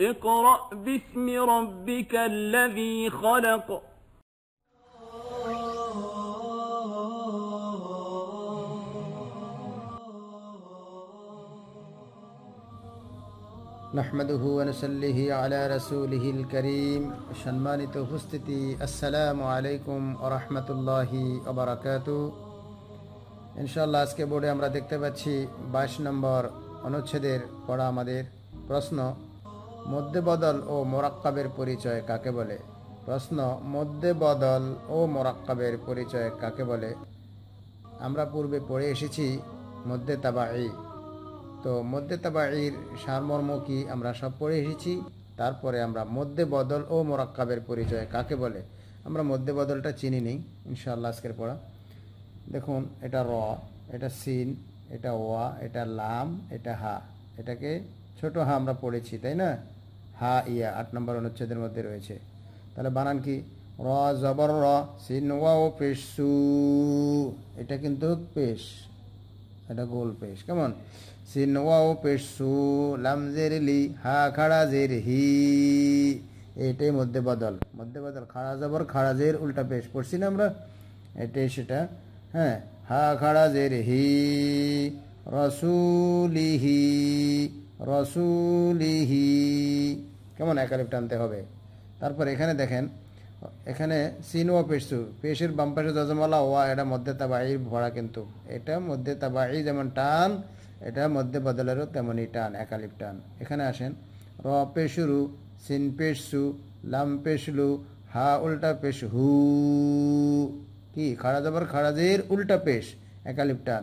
اقرأ باسم ربك الذي خلق نحمده ونسلّه على رسوله الكريم شنمان توفستي السلام عليكم ورحمة الله وبركاته إن شاء الله أسكبودي أمرا دكتة باتشي باش نمبر أنو تشدير قرام دير برسنو মধ্যে বদল ও মোরাক্কাবের পরিচয় কাকে বলে প্রশ্ন মধ্যে বদল ও মোরাক্কাবের পরিচয় কাকে বলে আমরা পূর্বে পড়ে এসেছি মধ্যে তাবাই তো মধ্যে তাবাইর সারমর্ম কি আমরা সব পড়ে এসেছি তারপরে আমরা মধ্যে বদল ও মোরাক্কাবের পরিচয় কাকে বলে আমরা মধ্যে বদলটা চিনি নেই ইনশাল্লাহ আজকের পড়া দেখুন এটা র এটা সিন এটা ওয়া এটা লাম এটা হা এটাকে ছোট হা আমরা পড়েছি তাই না হা ইয়া আট নম্বর অনুচ্ছেদের মধ্যে রয়েছে তাহলে বানান কি র জবর র সিন ওয়াও পেশু এটা কিন্তু পেশ এটা গোল পেশ কেমন সিন ওয়াও পেশু লাম জের লি হা খাড়া জের হি এটাই মধ্যে বদল মধ্যে বদল খাড়া জবর খাড়া জের উল্টা পেশ পড়ছি না আমরা এটাই সেটা হ্যাঁ হা খাড়া জের হি রসুলিহি রসুলিহি কেমন একালিফ টানতে হবে তারপর এখানে দেখেন এখানে সিন ও পেশু পেশের বাম পাশে জজমালা ওয়া এটা মধ্যে তাবাই ভরা কিন্তু এটা মধ্যে তাবাহি যেমন টান এটা মধ্যে বদলেরও তেমনই টান একালিপ টান এখানে আসেন র পেশুরু সিন পেশু লাম পেশলু হা উল্টা পেশ হু কি খাড়া যাবার খাড়াজির উল্টা পেশ একালিপ টান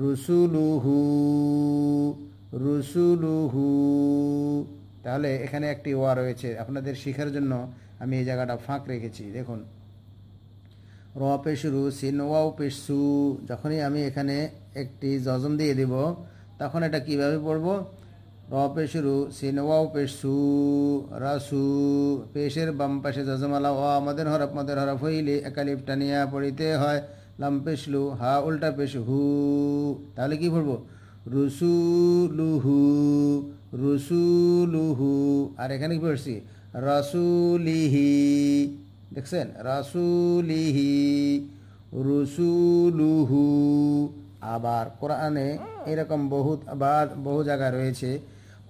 রুসুলুহু রুসুলুহু তাহলে এখানে একটি ওয়া রয়েছে আপনাদের শিখার জন্য আমি এই জায়গাটা ফাঁক রেখেছি দেখুন র পেশুরু সিন ওয়াও পেশু যখনই আমি এখানে একটি জজম দিয়ে দেব তখন এটা কিভাবে পড়ব র পেশুরু সিন ওয়াও পেশু রাসু পেশের বাম পাশে যজমালা ও আমাদের হরফ মাদের হরফ হইলে একালিপ টানিয়া পড়িতে হয় লাম পেশলু হা উল্টা পেশু হু তাহলে কি পড়ব রুসু লুহু রসুলুহু আর এখানে কি পড়ছি রসুলিহি দেখছেন রসুলিহি রসুলুহু আবার কোরআনে এরকম বহুত আবাদ বহু জায়গা রয়েছে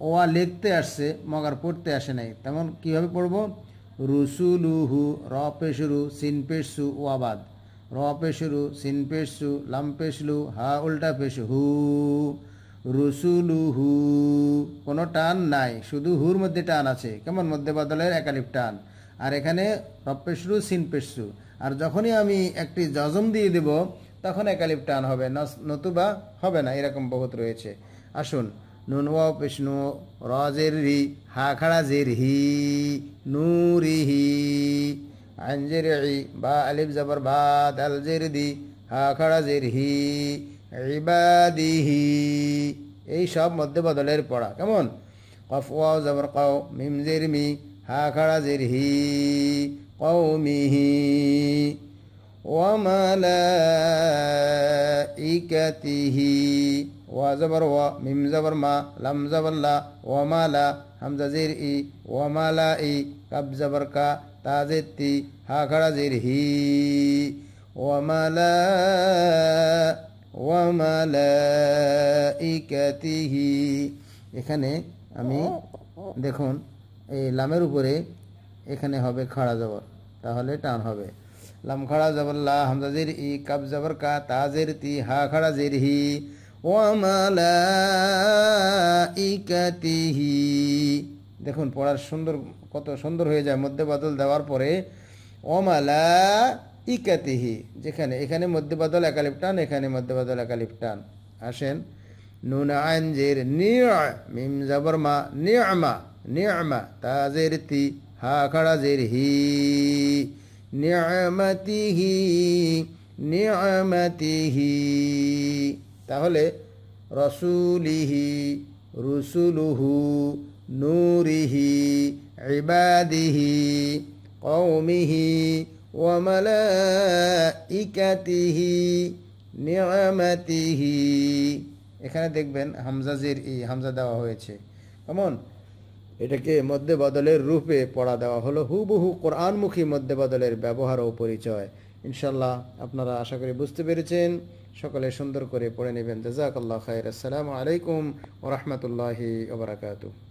ওয়া লিখতে আসছে মগার পড়তে আসে নাই তেমন কীভাবে পড়ব রুসুলুহু র পেশুরু সিন পেশু আবাদ র পেশুরু সিন পেশু লাম পেশলু হা উল্টা পেশু হু রুসুলুহু কোনো টান নাই শুধু হুর মধ্যে টান আছে কেমন মধ্যে বদলের একালিপ টান আর এখানে রপ্পেশরু সিনপেশরু আর যখনই আমি একটি জজম দিয়ে দেব তখন একালিপ টান হবে নতুবা হবে না এরকম বহুত রয়েছে আসুন নুন ওয়া পেশনু র রি হা খাড়া জের হি নুরিহি আঞ্জের বা আলিফ জবর ভাত আলজের দি হা খাড়া জের হি ইবাদিহি এই সব মধ্যে বদলের পড়া কেমন কফ ওয়াও জবর কও মিম জিরমি হা খাড়া জিরহি কৌমিহি ওমালাইকাতিহি ওয়া জবর ওয়া মিম জবর মা লাম জবর ওমালা হামজা জির ই ওমালা ই কাব জবর কা তাজিতি হা খাড়া জিরহি ওমালা ওয়ামালাইকাতিহি এখানে আমি দেখুন এই লামের উপরে এখানে হবে খাড়া জবর তাহলে টান হবে লাম খাড়া জবর লা ই কাব জবর কা তা তি হা খাড়া জির হি ওয়ামালাইকাতিহি দেখুন পড়ার সুন্দর কত সুন্দর হয়ে যায় মধ্যে বদল দেওয়ার পরে ওমালা ইকাতিহি যেখানে এখানে মধ্যবাদল একালিপটান এখানে মধ্যবাদল একালিপটান আসেন নুন আঞ্জের মিম জাবর মা নিয়মা নিয়মা তাজের তি হা খাড়া জের হি নিয়মতিহি নিয়মাতিহি তাহলে রসুলিহি রুসুলুহু নুরিহি ইবাদিহি কৌমিহি وملائكته নিয়ামাতিহি এখানে দেখবেন হামজাজির এই হামজা দেওয়া হয়েছে কেমন এটাকে মধ্যে বদলের রূপে পড়া দেওয়া হলো হুবহু কোরআনমুখী মধ্যে বদলের ব্যবহার ও পরিচয় ইনশাল্লাহ আপনারা আশা করি বুঝতে পেরেছেন সকলে সুন্দর করে পড়ে নেবেন জাজাকাল্লাহ খায়ের আসসালামু আলাইকুম ওরহমতুল্লাহি ওবরাকাতু